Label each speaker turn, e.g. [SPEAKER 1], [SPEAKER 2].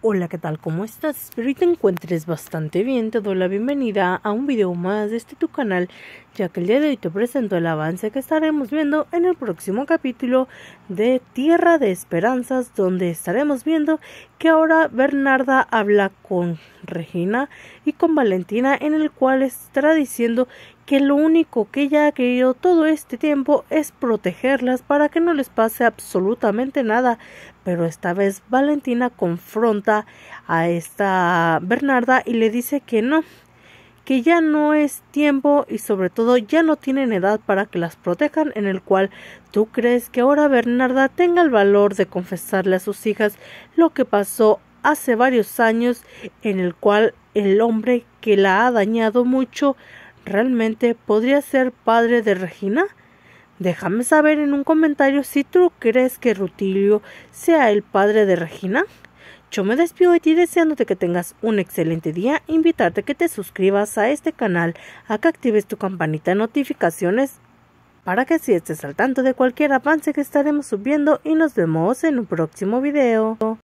[SPEAKER 1] Hola, ¿qué tal? ¿Cómo estás? Espero que te encuentres bastante bien. Te doy la bienvenida a un video más de este tu canal, ya que el día de hoy te presento el avance que estaremos viendo en el próximo capítulo de Tierra de Esperanzas, donde estaremos viendo que ahora Bernarda habla con Regina y con Valentina en el cual estará diciendo que lo único que ella ha querido todo este tiempo es protegerlas para que no les pase absolutamente nada. Pero esta vez Valentina confronta a esta Bernarda y le dice que no, que ya no es tiempo y sobre todo ya no tienen edad para que las protejan, en el cual tú crees que ahora Bernarda tenga el valor de confesarle a sus hijas lo que pasó hace varios años en el cual el hombre que la ha dañado mucho realmente podría ser padre de Regina? Déjame saber en un comentario si tú crees que Rutilio sea el padre de Regina. Yo me despido de ti deseándote que tengas un excelente día, invitarte a que te suscribas a este canal, a que actives tu campanita de notificaciones para que si estés al tanto de cualquier avance que estaremos subiendo y nos vemos en un próximo video.